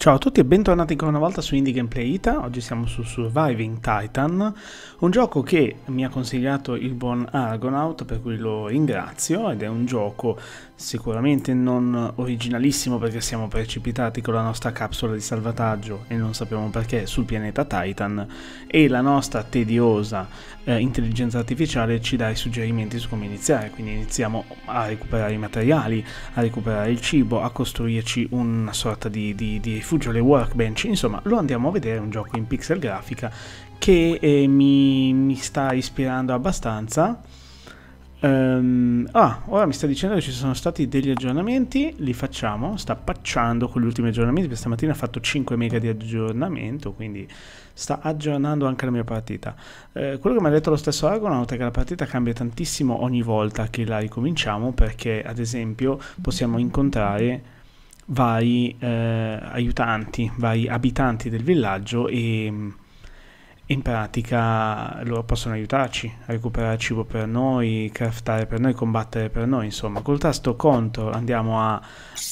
Ciao a tutti e bentornati ancora una volta su Indie Gameplay Ita, oggi siamo su Surviving Titan, un gioco che mi ha consigliato il buon Argonaut per cui lo ringrazio ed è un gioco sicuramente non originalissimo perché siamo precipitati con la nostra capsula di salvataggio e non sappiamo perché sul pianeta Titan e la nostra tediosa eh, intelligenza artificiale ci dà i suggerimenti su come iniziare, quindi iniziamo a recuperare i materiali, a recuperare il cibo, a costruirci una sorta di, di, di rifugio le workbench, insomma lo andiamo a vedere, un gioco in pixel grafica che eh, mi, mi, sta ispirando abbastanza. Um, ah, ora mi sta dicendo che ci sono stati degli aggiornamenti, li facciamo, sta pacciando con gli ultimi aggiornamenti, questa mattina ha fatto 5 mega di aggiornamento, quindi sta aggiornando anche la mia partita. Eh, quello che mi ha detto lo stesso Argonaut è che la partita cambia tantissimo ogni volta che la ricominciamo, perché ad esempio possiamo incontrare vari eh, aiutanti, vari abitanti del villaggio e in pratica loro possono aiutarci a recuperare cibo per noi, craftare per noi, combattere per noi, insomma. Col tasto CTRL andiamo a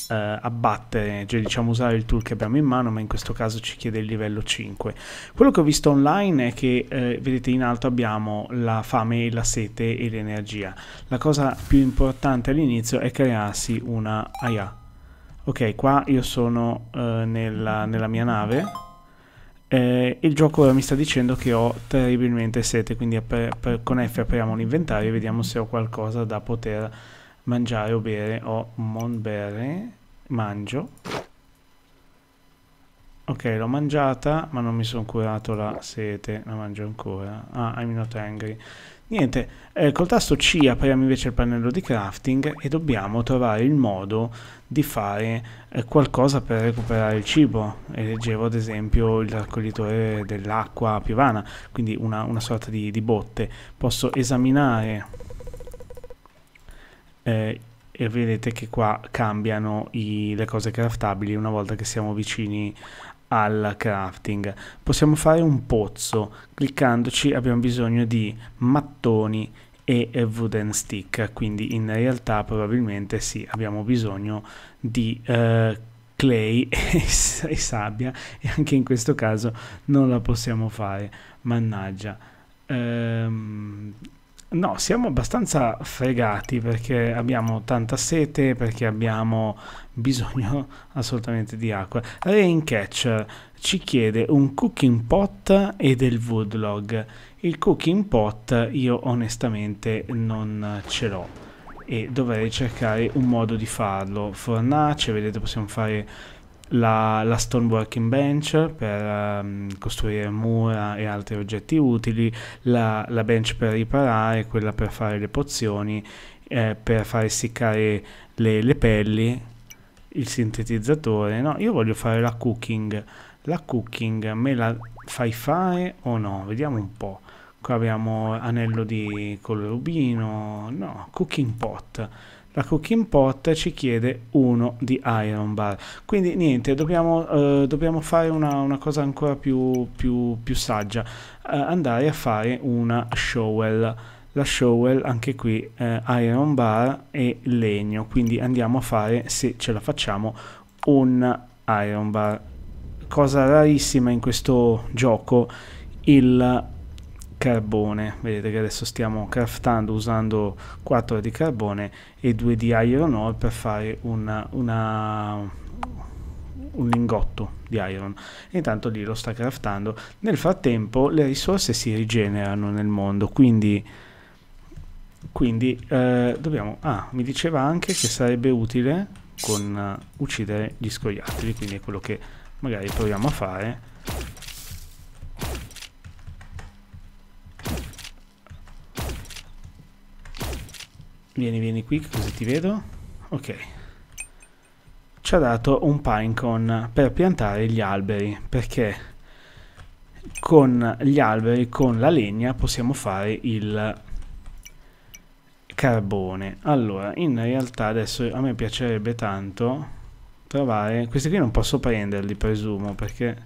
eh, abbattere, cioè diciamo usare il tool che abbiamo in mano, ma in questo caso ci chiede il livello 5. Quello che ho visto online è che, eh, vedete in alto abbiamo la fame, la sete e l'energia. La cosa più importante all'inizio è crearsi una AIA Ok, qua io sono eh, nella, nella, mia nave. Eh, il gioco ora mi sta dicendo che ho terribilmente sete, quindi con F apriamo l'inventario e vediamo se ho qualcosa da poter mangiare o bere. Ho monbere, mangio. Ok, l'ho mangiata, ma non mi sono curato la sete, la mangio ancora. Ah, I'm not angry. Niente, eh, col tasto C apriamo invece il pannello di crafting e dobbiamo trovare il modo di fare eh, qualcosa per recuperare il cibo. E leggevo ad esempio il raccoglitore dell'acqua piovana, quindi una, una sorta di, di, botte. Posso esaminare, eh, e vedete che qua cambiano i, le cose craftabili una volta che siamo vicini al crafting. Possiamo fare un pozzo, cliccandoci abbiamo bisogno di mattoni e wooden stick, quindi in realtà probabilmente sì, abbiamo bisogno di eh, clay e, e sabbia e anche in questo caso non la possiamo fare, mannaggia. Ehm, No, siamo abbastanza fregati perché abbiamo tanta sete, perché abbiamo bisogno assolutamente di acqua. Rain Catch ci chiede un cooking pot e del woodlog. Il cooking pot io onestamente non ce l'ho e dovrei cercare un modo di farlo. Fornace, vedete possiamo fare la, la Stoneworking Bench per um, costruire mura e altri oggetti utili, la, la, bench per riparare, quella per fare le pozioni, eh, per far essiccare le, le, pelli, il sintetizzatore. No, io voglio fare la cooking. La cooking me la fai fare o no? Vediamo un po'. Qua abbiamo anello di col rubino, no, cooking pot la cooking pot ci chiede uno di iron bar. Quindi niente, dobbiamo, eh, dobbiamo fare una, una, cosa ancora più, più, più saggia. Eh, andare a fare una shovel. La shovel anche qui eh, iron bar e legno. Quindi andiamo a fare, se ce la facciamo, un iron bar. Cosa rarissima in questo gioco, il carbone vedete che adesso stiamo craftando usando 4 di carbone e 2 di iron ore per fare una, una, un lingotto di iron intanto lì lo sta craftando nel frattempo le risorse si rigenerano nel mondo quindi quindi eh, dobbiamo ah mi diceva anche che sarebbe utile con uh, uccidere gli scoiattoli quindi è quello che magari proviamo a fare Vieni, vieni qui, così ti vedo. Ok. Ci ha dato un pinecone per piantare gli alberi, perché con gli alberi, con la legna, possiamo fare il carbone. Allora, in realtà adesso a me piacerebbe tanto trovare... Questi qui non posso prenderli, presumo, perché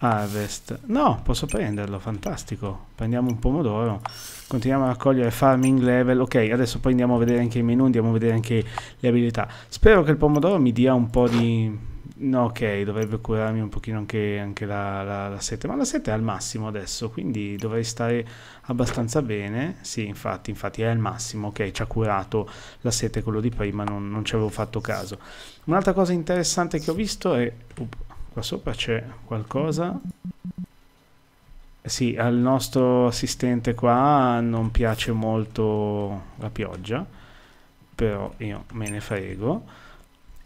harvest no posso prenderlo fantastico prendiamo un pomodoro continuiamo a raccogliere farming level ok adesso poi andiamo a vedere anche i menu andiamo a vedere anche le abilità spero che il pomodoro mi dia un po' di No, ok, dovrebbe curarmi un pochino anche, anche la, la, la, sete, ma la sete è al massimo adesso, quindi dovrei stare abbastanza bene. Sì, infatti, infatti è al massimo, ok, ci ha curato la sete quello di prima, non, non ci avevo fatto caso. Un'altra cosa interessante che ho visto è... Qua sopra c'è qualcosa. Sì, al nostro assistente qua non piace molto la pioggia, però io me ne frego.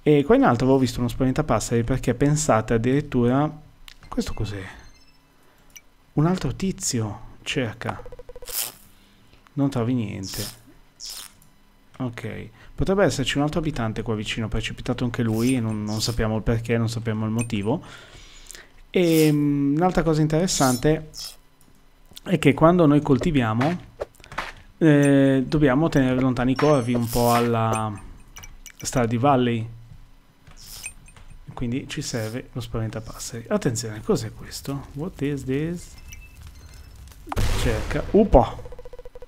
E qua in alto avevo visto uno spaventapassari perché pensate addirittura... Questo cos'è? Un altro tizio cerca. Non trovi niente. Ok. Potrebbe esserci un altro abitante qua vicino, precipitato anche lui, non, non sappiamo il perché, non sappiamo il motivo. E um, un'altra cosa interessante è che quando noi coltiviamo eh, dobbiamo tenere lontani i corvi un po' alla Stardew Valley. Quindi ci serve lo spaventapasseri. Attenzione, cos'è questo? What is this? Cerca. Upa!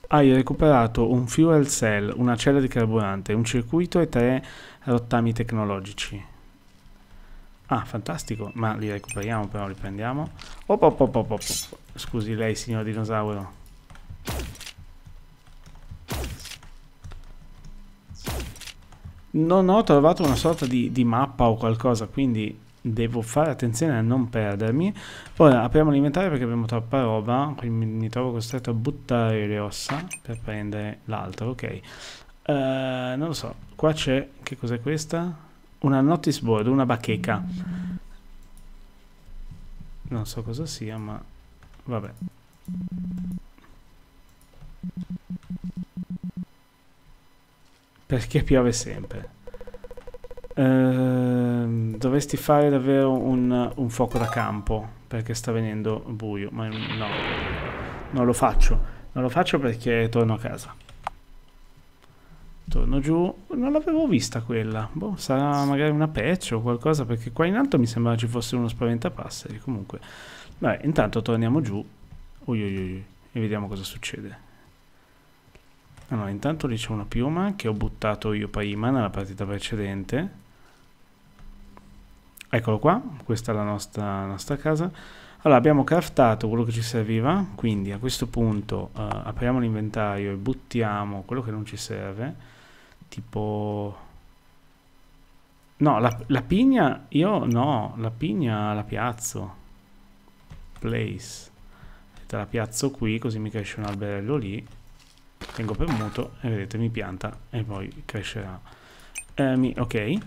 hai recuperato un fuel cell, una cella di carburante, un circuito e tre rottami tecnologici. Ah, fantastico, ma li recuperiamo però, li prendiamo. Op, op, op, op, op. Scusi lei, signor dinosauro. Non ho trovato una sorta di, di mappa o qualcosa, quindi devo fare attenzione a non perdermi. Ora apriamo l'inventario perché abbiamo troppa roba, quindi mi trovo costretto a buttare le ossa per prendere l'altro, ok. Uh, non lo so, qua c'è, che cos'è questa? Una notice board, una bacheca. Non so cosa sia, ma vabbè. Perché piove sempre. Uh, dovresti fare davvero un, un fuoco da campo perché sta venendo buio, ma no, non lo faccio. Non lo faccio perché torno a casa. Torno giù, non l'avevo vista quella. Boh, sarà magari una patch o qualcosa perché qua in alto mi sembra ci fosse uno spaventapasseri. Comunque, vabbè, intanto torniamo giù. Ui, ui, ui, e vediamo cosa succede. Allora, intanto lì c'è una piuma che ho buttato io prima nella partita precedente. Eccolo qua, questa è la nostra, nostra casa. Allora abbiamo craftato quello che ci serviva, quindi a questo punto uh, apriamo l'inventario e buttiamo quello che non ci serve, tipo... No, la, la pigna, io no, la pigna la piazzo. Place. Te la piazzo qui, così mi cresce un alberello lì. Tengo premuto e vedete mi pianta e poi crescerà. Eh, mi, ok,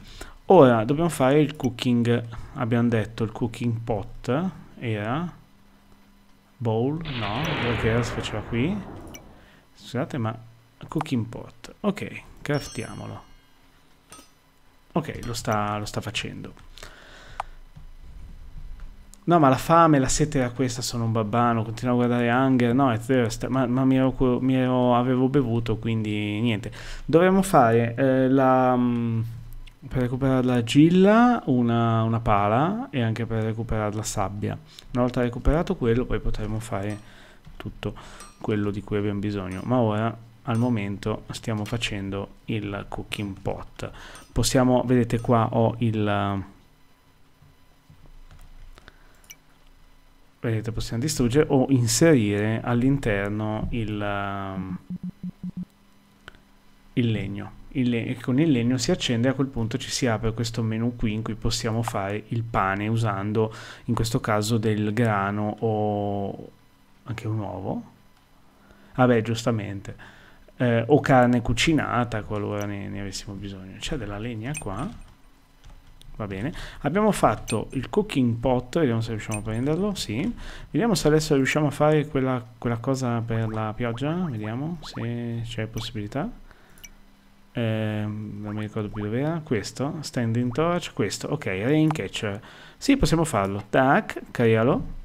Ora dobbiamo fare il cooking, abbiamo detto il cooking pot, era bowl, no, perché era si faceva qui. Scusate, ma cooking pot. Ok, craftiamolo. Ok, lo sta, lo sta facendo. No, ma la fame e la sete era questa, sono un babbano, continuo a guardare Hunger, no, è thirst, ma, ma mi, ero, mi ero, avevo bevuto, quindi niente. Dovremmo fare eh, la... Mm, per recuperare la gilla una, una, pala e anche per recuperare la sabbia. Una volta recuperato quello poi potremo fare tutto quello di cui abbiamo bisogno. Ma ora al momento stiamo facendo il cooking pot. Possiamo, vedete qua ho il... Vedete, possiamo distruggere o inserire all'interno il, il legno il, con il legno si accende e a quel punto ci si apre questo menu qui in cui possiamo fare il pane usando in questo caso del grano o anche un uovo. Vabbè, ah giustamente. Eh, o carne cucinata qualora ne, ne avessimo bisogno. C'è della legna qua. Va bene. Abbiamo fatto il cooking pot, vediamo se riusciamo a prenderlo. Sì. Vediamo se adesso riusciamo a fare quella, quella cosa per la pioggia. Vediamo se c'è possibilità eh, non mi ricordo più dove era, questo, standing torch, questo, ok, rain catcher, sì possiamo farlo, tac, crealo,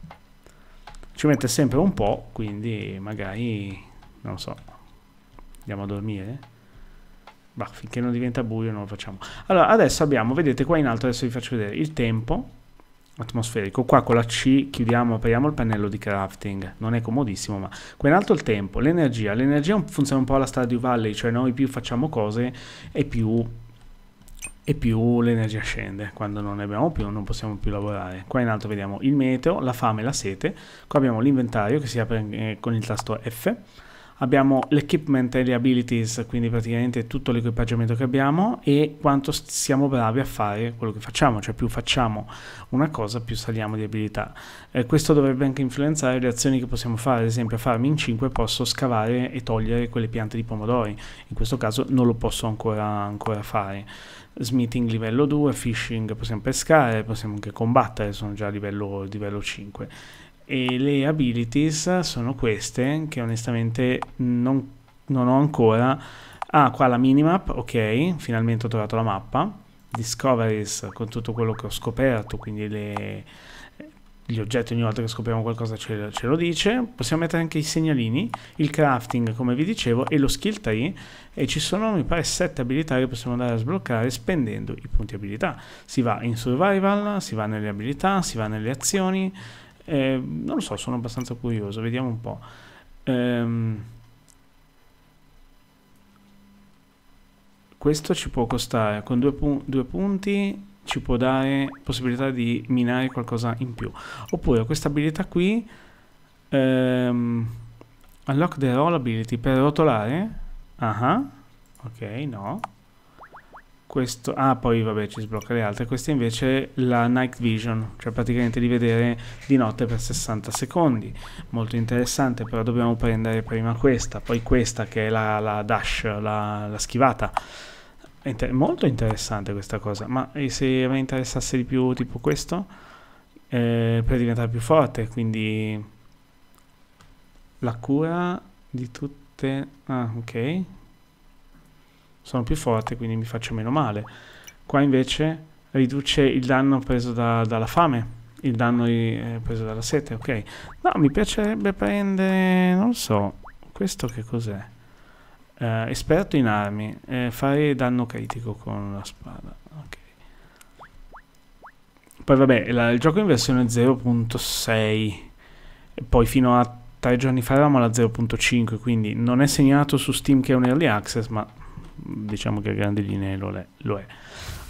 ci mette sempre un po', quindi magari, non so, andiamo a dormire, bah, finché non diventa buio non lo facciamo, allora adesso abbiamo, vedete qua in alto, adesso vi faccio vedere il tempo, atmosferico. Qua con la C chiudiamo, apriamo il pannello di crafting, non è comodissimo, ma qua in alto il tempo, l'energia, l'energia funziona un po' alla Stardew Valley, cioè noi più facciamo cose e più, e più l'energia scende, quando non ne abbiamo più non possiamo più lavorare. Qua in alto vediamo il meteo, la fame, e la sete, qua abbiamo l'inventario che si apre eh, con il tasto F, abbiamo l'equipment e le abilities, quindi praticamente tutto l'equipaggiamento che abbiamo e quanto siamo bravi a fare quello che facciamo, cioè più facciamo una cosa più saliamo di abilità. Eh, questo dovrebbe anche influenzare le azioni che possiamo fare, ad esempio a farmi in 5 posso scavare e togliere quelle piante di pomodori, in questo caso non lo posso ancora, ancora fare. Smithing livello 2, fishing possiamo pescare, possiamo anche combattere, sono già a livello, livello 5 e le abilities sono queste che onestamente non, non ho ancora ah qua la minimap ok finalmente ho trovato la mappa discoveries con tutto quello che ho scoperto quindi le, gli oggetti ogni volta che scopriamo qualcosa ce, ce, lo dice possiamo mettere anche i segnalini il crafting come vi dicevo e lo skill tree e ci sono mi pare 7 abilità che possiamo andare a sbloccare spendendo i punti abilità si va in survival si va nelle abilità si va nelle azioni eh, non lo so, sono abbastanza curioso, vediamo un po'. Ehm, questo ci può costare, con due, pu due punti ci può dare possibilità di minare qualcosa in più. Oppure questa abilità qui, ehm, unlock the roll ability per rotolare, ah, uh -huh. ok, no, questo, ah poi vabbè ci sblocca le altre, questa è invece la night vision, cioè praticamente di vedere di notte per 60 secondi, molto interessante però dobbiamo prendere prima questa, poi questa che è la, la dash, la, la schivata, Inter molto interessante questa cosa, ma se a me interessasse di più tipo questo, eh, per diventare più forte, quindi la cura di tutte, ah ok, sono più forte quindi mi faccio meno male. Qua invece riduce il danno preso da, dalla fame, il danno eh, preso dalla sete, ok. No, mi piacerebbe prendere, non so, questo che cos'è? Eh, esperto in armi, eh, fare danno critico con la spada, ok. Poi vabbè, la, il gioco in versione 0.6, poi fino a tre giorni fa eravamo alla 0.5, quindi non è segnato su Steam che è un early access, ma diciamo che a grandi linee lo, è. Lo è.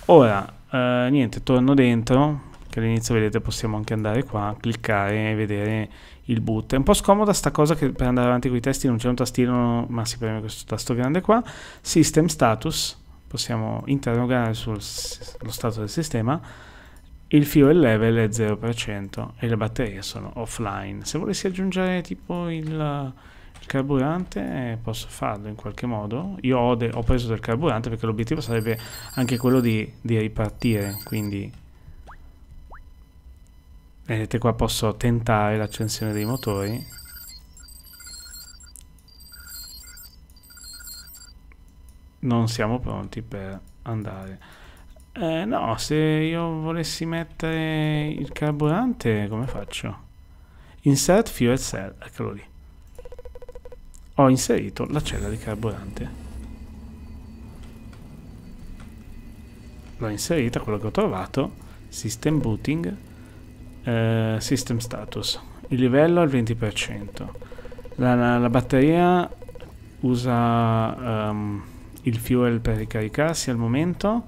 Ora, eh, niente, torno dentro, che all'inizio vedete possiamo anche andare qua, cliccare e vedere il boot. È un po' scomoda sta cosa che per andare avanti con i testi non c'è un tastino, ma si preme questo tasto grande qua. System status, possiamo interrogare sullo stato del sistema. Il fuel level è 0% e le batterie sono offline. Se volessi aggiungere tipo il carburante posso farlo in qualche modo. Io ho, ho preso del carburante perché l'obiettivo sarebbe anche quello di, di ripartire, quindi Vedete qua posso tentare l'accensione dei motori. Non siamo pronti per andare. Eh, no, se io volessi mettere il carburante, come faccio? Insert fuel cell, eccolo lì ho inserito la cella di carburante. L'ho inserita, quello che ho trovato, system booting, eh, system status. Il livello al 20%. La, la, la batteria usa um, il fuel per ricaricarsi al momento.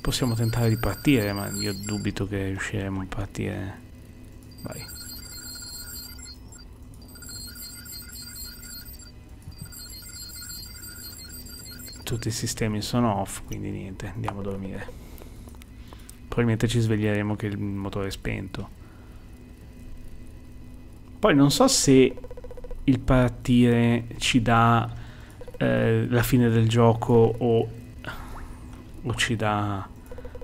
Possiamo tentare di partire, ma io dubito che riusciremo a partire. Vai. tutti i sistemi sono off, quindi niente, andiamo a dormire. Probabilmente ci sveglieremo che il motore è spento. Poi non so se il partire ci dà eh, la fine del gioco o, o ci dà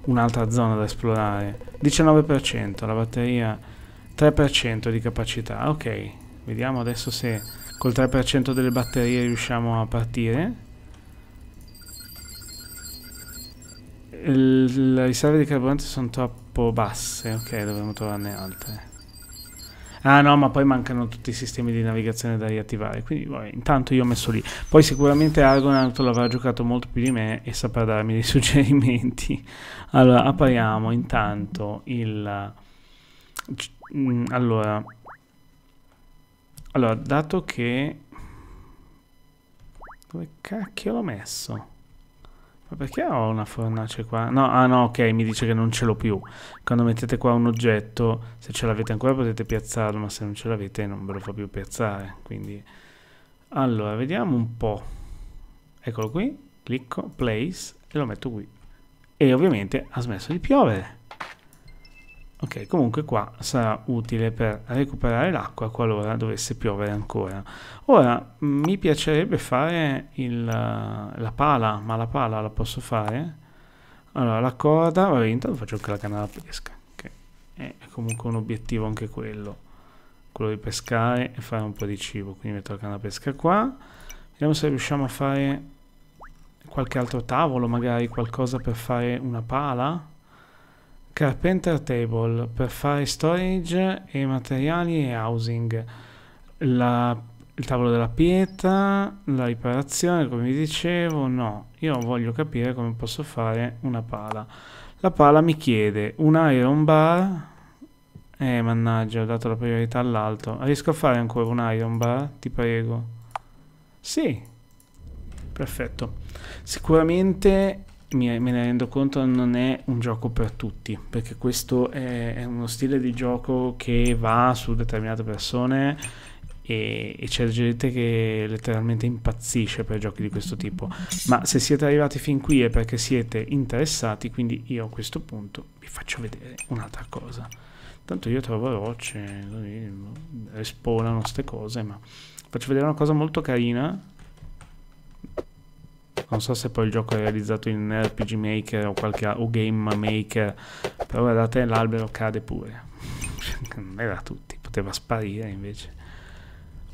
un'altra zona da esplorare. 19%, la batteria 3% di capacità, ok. Vediamo adesso se col 3% delle batterie riusciamo a partire. le riserve di carburante sono troppo basse. Ok, dovremmo trovarne altre. Ah no, ma poi mancano tutti i sistemi di navigazione da riattivare, quindi vabbè, boh, intanto io ho messo lì. Poi sicuramente Argonaut l'avrà giocato molto più di me e saprà darmi dei suggerimenti. Allora, apriamo intanto il... Mm, allora... Allora, dato che... Dove cacchio l'ho messo? Ma perché ho una fornace qua? No, ah no, ok, mi dice che non ce l'ho più. Quando mettete qua un oggetto, se ce l'avete ancora potete piazzarlo, ma se non ce l'avete non ve lo fa più piazzare. Quindi, allora, vediamo un po'. Eccolo qui, clicco, place, e lo metto qui. E ovviamente ha smesso di piovere. Ok, comunque qua sarà utile per recuperare l'acqua qualora dovesse piovere ancora. Ora, mi piacerebbe fare il, eh, la pala, ma la pala la posso fare? Allora, la corda, vabbè, intanto faccio anche la canna da pesca, che okay. è comunque un obiettivo anche quello, quello di pescare e fare un po' di cibo. Quindi metto la canna da pesca qua, vediamo se riusciamo a fare qualche altro tavolo, magari qualcosa per fare una pala. Carpenter Table per fare storage e materiali e housing, la, il tavolo della pietra, la riparazione, come vi dicevo, no, io voglio capire come posso fare una pala. La pala mi chiede un iron bar, eh mannaggia ho dato la priorità all'alto, riesco a fare ancora un iron bar? Ti prego. Sì, perfetto. Sicuramente mi, me ne rendo conto, non è un gioco per tutti, perché questo è, è uno stile di gioco che va su determinate persone e, e c'è gente che letteralmente impazzisce per giochi di questo tipo. Ma se siete arrivati fin qui è perché siete interessati, quindi io a questo punto vi faccio vedere un'altra cosa. Tanto io trovo rocce, respawnano queste cose, ma faccio vedere una cosa molto carina non so se poi il gioco è realizzato in RPG Maker o, qualche, o Game Maker, però guardate l'albero cade pure. non era tutti, poteva sparire invece.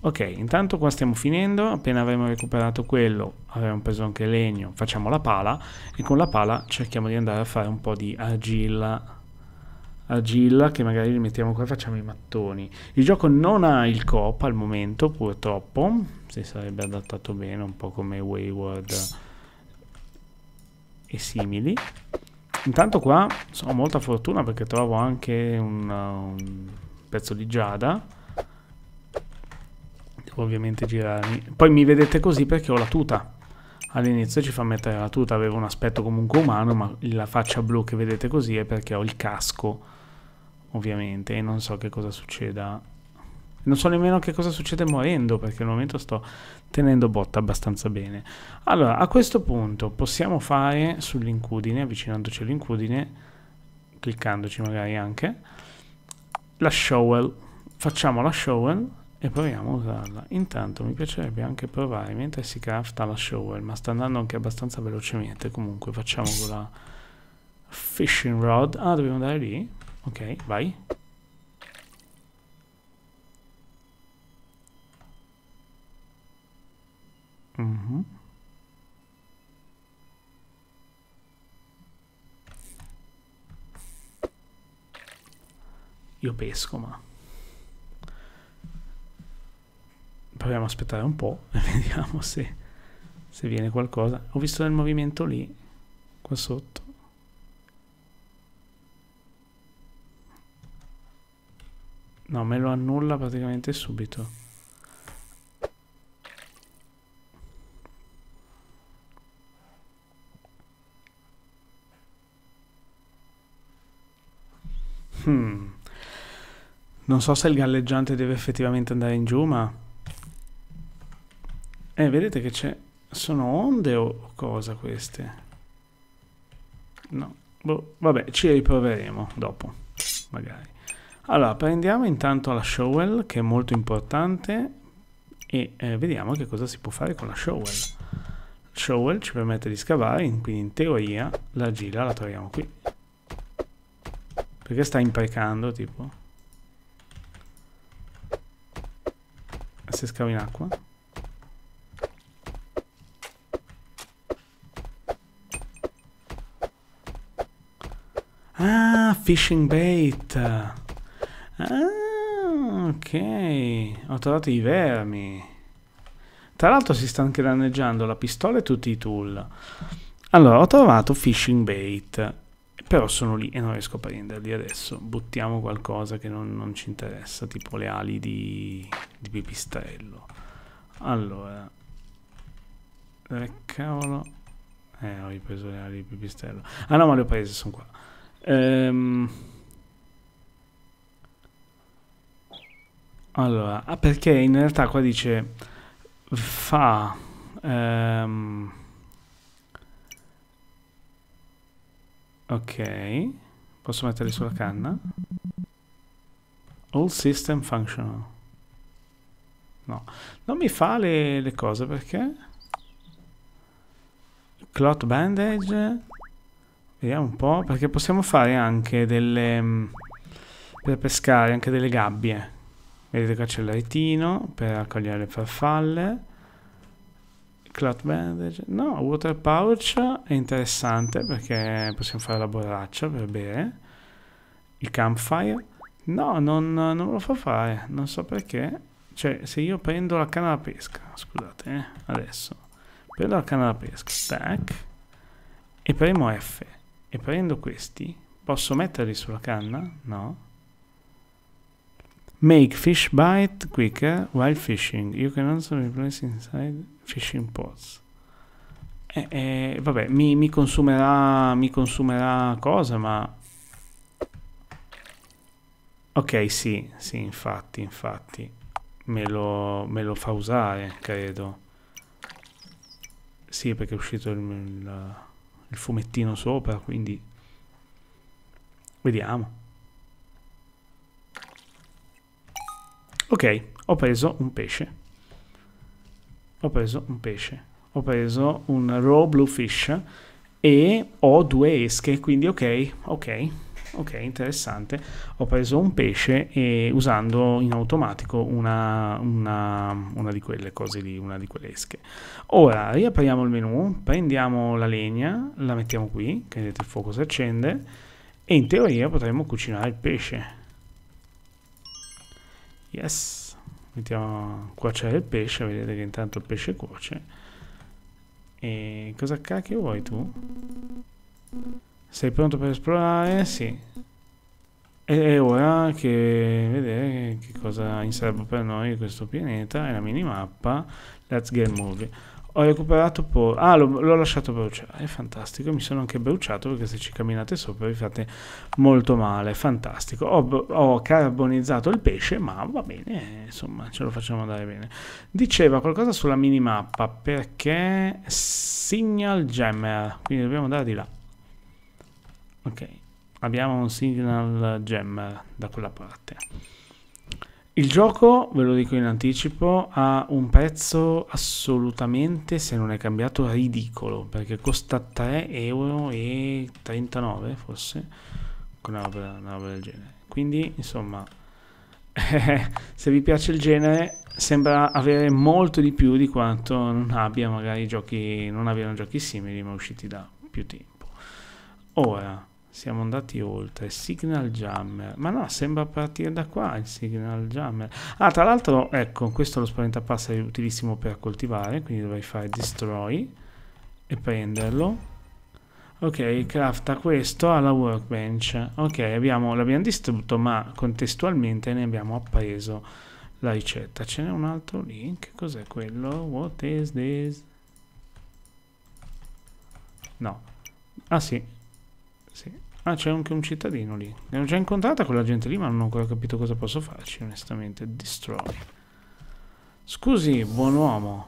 Ok, intanto qua stiamo finendo, appena avremo recuperato quello avremo preso anche legno, facciamo la pala e con la pala cerchiamo di andare a fare un po' di argilla argilla che magari li mettiamo qua e facciamo i mattoni. Il gioco non ha il coop al momento, purtroppo, si sarebbe adattato bene, un po' come Wayward e simili. Intanto qua ho molta fortuna perché trovo anche un, un pezzo di giada. Devo ovviamente girarmi. Poi mi vedete così perché ho la tuta. All'inizio ci fa mettere la tuta, aveva un aspetto comunque umano, ma la faccia blu che vedete così è perché ho il casco, ovviamente, e non so che cosa succeda non so nemmeno che cosa succede morendo, perché al momento sto tenendo botta abbastanza bene. Allora, a questo punto possiamo fare sull'incudine, avvicinandoci all'incudine, cliccandoci magari anche, la shovel. Facciamo la shovel e proviamo a usarla. Intanto mi piacerebbe anche provare, mentre si crafta la shovel, ma sta andando anche abbastanza velocemente. Comunque facciamo la fishing rod. Ah, dobbiamo andare lì? Ok, vai. Mm-hmm. Io pesco, ma... Proviamo a aspettare un po' e vediamo se, se viene qualcosa. Ho visto del movimento lì, qua sotto. No, me lo annulla praticamente subito. Hmm. Non so se il galleggiante deve effettivamente andare in giù, ma... Eh, vedete che c'è... Sono onde o cosa queste? No. Boh, vabbè, ci riproveremo dopo, magari. Allora, prendiamo intanto la shovel, che è molto importante, e eh, vediamo che cosa si può fare con la shovel. Shovel ci permette di scavare, quindi in teoria la gira la troviamo qui. Perché sta imprecando, tipo? Se scavo in acqua. Ah, fishing bait. Ah, ok. Ho trovato i vermi. Tra l'altro si sta anche danneggiando la pistola e tutti i tool. Allora, ho trovato fishing bait però sono lì e non riesco a prenderli adesso. Buttiamo qualcosa che non, non ci interessa, tipo le ali di, di pipistrello. Allora, eh, cavolo, eh, ho ripreso le ali di pipistrello. Ah no, ma le ho prese, sono qua. Ehm... Allora, ah perché in realtà qua dice fa... Ehm... Ok, posso metterli sulla canna? All system functional. No, non mi fa le, le cose perché? Clot bandage. Vediamo un po', perché possiamo fare anche delle... Mm, per pescare anche delle gabbie. Vedete qua c'è il retino per raccogliere le farfalle. Cloud Bandage. No, Water Pouch è interessante perché possiamo fare la borraccia per bere. Il Campfire. No, non, non lo fa fare, non so perché. Cioè, se io prendo la canna da pesca, scusate, eh, adesso. Prendo la canna da pesca, tac. E premo F. E prendo questi. Posso metterli sulla canna? No. Make fish bite quicker while fishing. You can also replace inside Fishing Pots. Eh, eh, vabbè, mi, mi, consumerà, mi consumerà cosa, ma... Ok, sì, sì, infatti, infatti. Me lo, me lo fa usare, credo. Sì, perché è uscito il, il, il fumettino sopra, quindi... Vediamo. Ok, ho preso un pesce ho preso un pesce, ho preso un raw bluefish e ho due esche, quindi ok, ok, ok, interessante. Ho preso un pesce e usando in automatico una, una, una di quelle cose lì, una di quelle esche. Ora riapriamo il menu, prendiamo la legna, la mettiamo qui, che vedete il fuoco si accende e in teoria potremmo cucinare il pesce. Yes mettiamo a cuocere il pesce vedete che intanto il pesce cuoce e cosa cacchio vuoi tu? sei pronto per esplorare? sì e, è ora che vedere che cosa in serbo per noi questo pianeta è la minimappa let's get moving ho recuperato poi... Ah, l'ho, l'ho lasciato bruciare. È fantastico. Mi sono anche bruciato perché se ci camminate sopra vi fate molto male. Fantastico. Ho, ho carbonizzato il pesce, ma va bene. Insomma, ce lo facciamo andare bene. Diceva qualcosa sulla minimappa perché signal jammer. Quindi dobbiamo andare di là. Ok. Abbiamo un signal jammer da quella parte. Il gioco, ve lo dico in anticipo, ha un prezzo assolutamente, se non è cambiato, ridicolo, perché costa 3,39 euro forse, con una roba, una roba del genere. Quindi, insomma, se vi piace il genere, sembra avere molto di più di quanto non abbia magari giochi, non abbiano giochi simili, ma usciti da più tempo. Ora siamo andati oltre Signal Jammer ma no sembra partire da qua il Signal Jammer ah tra l'altro ecco questo lo spaventapasseri è utilissimo per coltivare quindi dovrei fare destroy e prenderlo ok crafta questo alla workbench ok l'abbiamo distrutto ma contestualmente ne abbiamo appreso la ricetta ce n'è un altro link cos'è quello what is this no ah sì Ah, c'è anche un cittadino lì. L'abbiamo già incontrata quella gente lì, ma non ho ancora capito cosa posso farci, onestamente. Destroy. Scusi, buon uomo.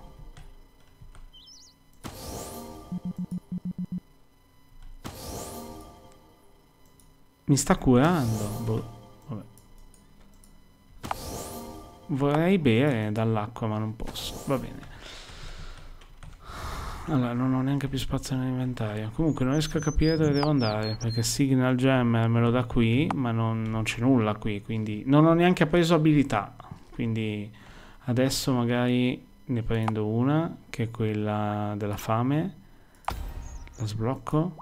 Mi sta curando. Boh. Vabbè. Vorrei bere dall'acqua, ma non posso. Va bene. Allora, non ho neanche più spazio nell'inventario. Comunque non riesco a capire dove devo andare, perché Signal Gem me lo dà qui, ma non, non c'è nulla qui, quindi non ho neanche appreso abilità. Quindi adesso magari ne prendo una, che è quella della fame, la sblocco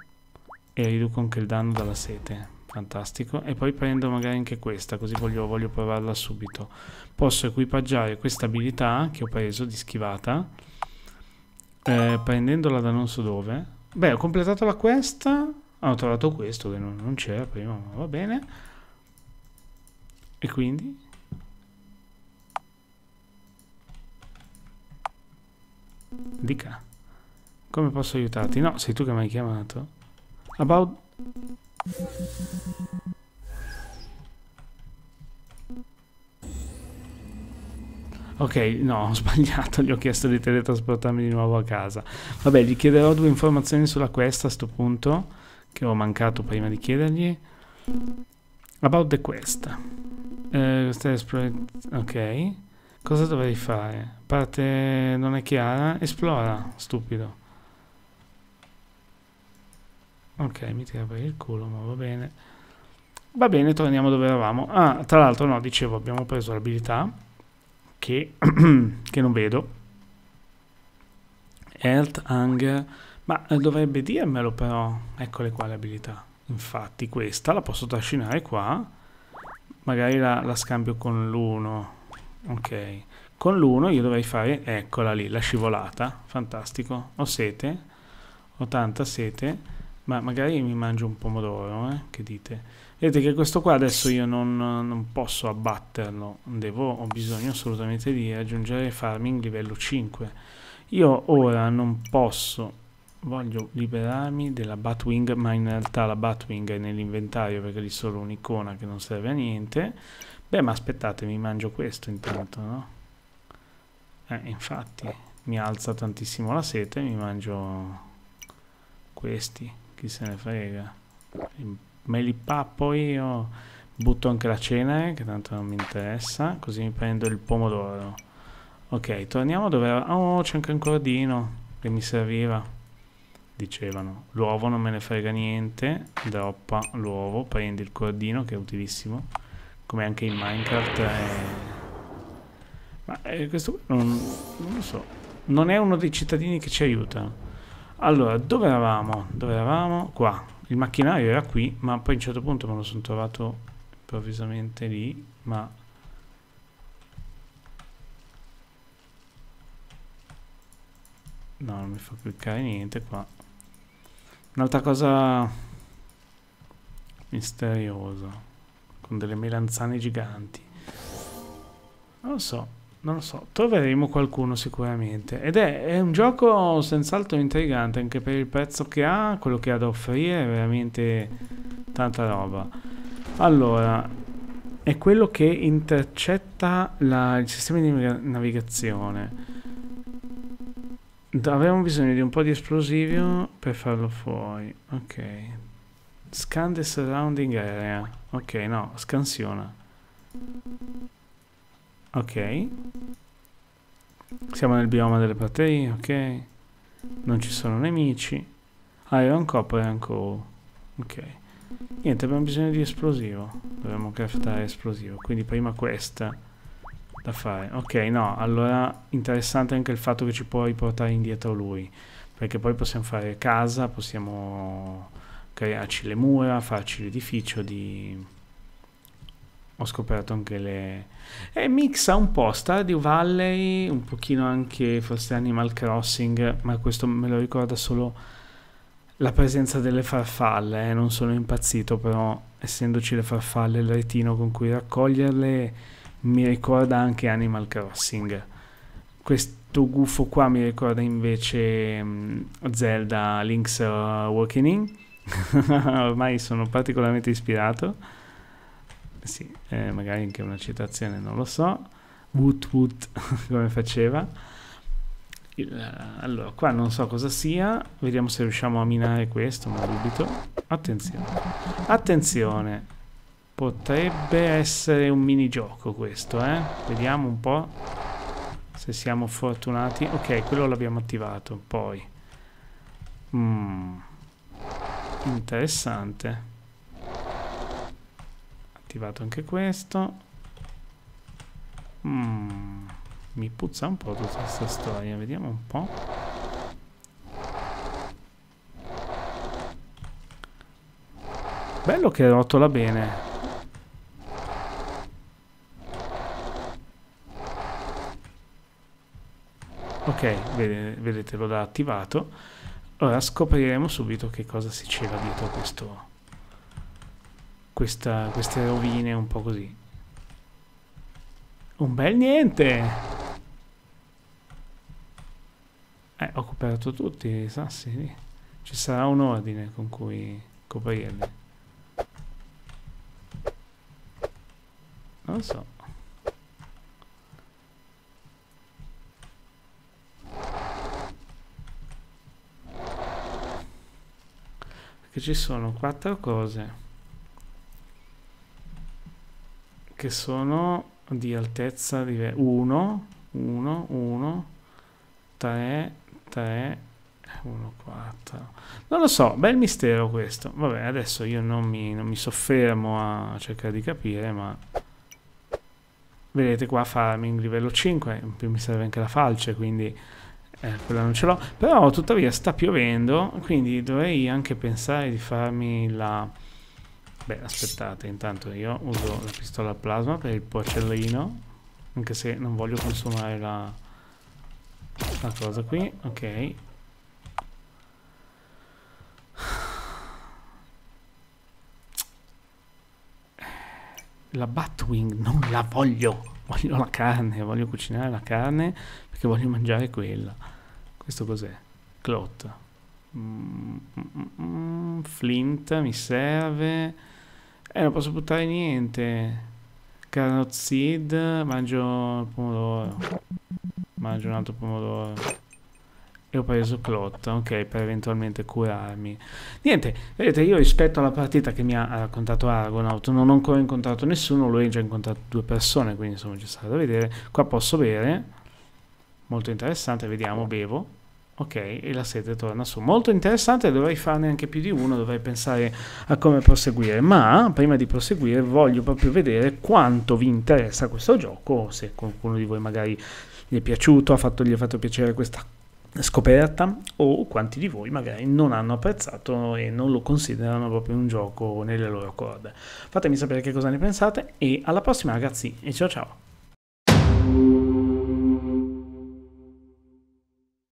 e riduco anche il danno dalla sete. Fantastico. E poi prendo magari anche questa, così voglio, voglio provarla subito. Posso equipaggiare questa abilità che ho preso di schivata eh, prendendola da non so dove. Beh, ho completato la quest. Ah, ho trovato questo che non, non c'era prima, ma va bene. E quindi? Dica. Come posso aiutarti? No, sei tu che mi hai chiamato. About... Ok, no, ho sbagliato, gli ho chiesto di teletrasportarmi di nuovo a casa. Vabbè, gli chiederò due informazioni sulla quest a sto punto, che ho mancato prima di chiedergli. About the quest. Eh, ok. Cosa dovrei fare? Parte non è chiara? Esplora, stupido. Ok, mi tira per il culo, ma va bene. Va bene, torniamo dove eravamo. Ah, tra l'altro no, dicevo, abbiamo preso l'abilità che, che non vedo. Health, Hunger, ma eh, dovrebbe dirmelo però. Eccole qua le abilità. Infatti questa la posso trascinare qua. Magari la, la scambio con l'1. Ok. Con l'1 io dovrei fare, eccola lì, la scivolata. Fantastico. Ho sete. Ho tanta sete. Ma magari mi mangio un pomodoro, eh? Che dite? Vedete che questo qua adesso io non, non posso abbatterlo, Devo, ho bisogno assolutamente di aggiungere farming livello 5. Io ora non posso, voglio liberarmi della Batwing, ma in realtà la Batwing è nell'inventario perché lì solo un'icona che non serve a niente. Beh, ma aspettate, mi mangio questo intanto, no? Eh, infatti, mi alza tantissimo la sete, mi mangio questi, chi se ne frega me li pappo io butto anche la cena eh, che tanto non mi interessa, così mi prendo il pomodoro. Ok, torniamo dove... Oh, c'è anche un cordino che mi serviva, dicevano. L'uovo non me ne frega niente, droppa l'uovo, prendi il cordino che è utilissimo, come anche in Minecraft. È... Eh. Ma eh, questo non, non lo so, non è uno dei cittadini che ci aiuta. Allora, dove eravamo? Dove eravamo? Qua il macchinario era qui, ma poi a un certo punto me lo sono trovato improvvisamente lì, ma... No, non mi fa cliccare niente qua. Un'altra cosa misteriosa, con delle melanzane giganti. Non lo so non lo so, troveremo qualcuno sicuramente. Ed è, è un gioco senz'altro intrigante anche per il prezzo che ha, quello che ha da offrire, è veramente tanta roba. Allora, è quello che intercetta la, il sistema di navigazione. Avremo bisogno di un po' di esplosivo per farlo fuori. Ok. Scan the surrounding area. Ok, no, scansiona. Ok. Siamo nel bioma delle proteine, ok. Non ci sono nemici. Ah, Iron Copper e Anco. Ok. Niente, abbiamo bisogno di esplosivo. Dovremmo craftare esplosivo. Quindi prima questa da fare. Ok, no, allora interessante anche il fatto che ci può riportare indietro lui. Perché poi possiamo fare casa, possiamo crearci le mura, farci l'edificio di ho scoperto anche le... E eh, mixa un po' Stardew Valley, un pochino anche forse Animal Crossing, ma questo me lo ricorda solo la presenza delle farfalle, eh. non sono impazzito, però essendoci le farfalle il retino con cui raccoglierle mi ricorda anche Animal Crossing. Questo gufo qua mi ricorda invece mm, Zelda Link's Awakening, ormai sono particolarmente ispirato sì, eh, magari anche una citazione, non lo so. Woot woot, come faceva. Il, eh, allora, qua non so cosa sia, vediamo se riusciamo a minare questo, ma dubito. Attenzione, attenzione, potrebbe essere un minigioco questo, eh? Vediamo un po' se siamo fortunati. Ok, quello l'abbiamo attivato, poi. Mm. Interessante attivato anche questo. Mm, mi puzza un po' tutta questa storia, vediamo un po'. Bello che rotola bene. ok vedete, vedete l'ho attivato ora scopriremo subito che cosa si cela dietro questo questa, queste rovine un po' così. Un bel niente! Eh, ho coperto tutti i sassi lì. Ci sarà un ordine con cui coprirli. Non so. Perché ci sono quattro cose. che sono di altezza di 1, 1, 1, 3, 3, 1, 4. Non lo so, bel mistero questo. Vabbè, adesso io non mi, non mi soffermo a cercare di capire, ma... Vedete qua farming livello 5, in più mi serve anche la falce, quindi... Eh, quella non ce l'ho. Però tuttavia sta piovendo, quindi dovrei anche pensare di farmi la Beh, aspettate, intanto io uso la pistola plasma per il porcellino, anche se non voglio consumare la, la cosa qui, ok. La Batwing non la voglio, voglio la carne, voglio cucinare la carne perché voglio mangiare quella. Questo cos'è? Clot. Mm, mm, mm, flint mi serve. Eh, non posso buttare niente. Carrot seed, mangio il pomodoro. Mangio un altro pomodoro. E ho preso clot, ok, per eventualmente curarmi. Niente, vedete, io rispetto alla partita che mi ha raccontato Argonaut, non ho ancora incontrato nessuno, lui ha già incontrato due persone, quindi insomma ci sarà da vedere. Qua posso bere, molto interessante, vediamo, bevo. Ok, e la sete torna su. Molto interessante, dovrei farne anche più di uno, dovrei pensare a come proseguire, ma prima di proseguire voglio proprio vedere quanto vi interessa questo gioco, se qualcuno di voi magari gli è piaciuto, fatto, gli è fatto piacere questa scoperta o quanti di voi magari non hanno apprezzato e non lo considerano proprio un gioco nelle loro corde. Fatemi sapere che cosa ne pensate e alla prossima ragazzi e ciao ciao!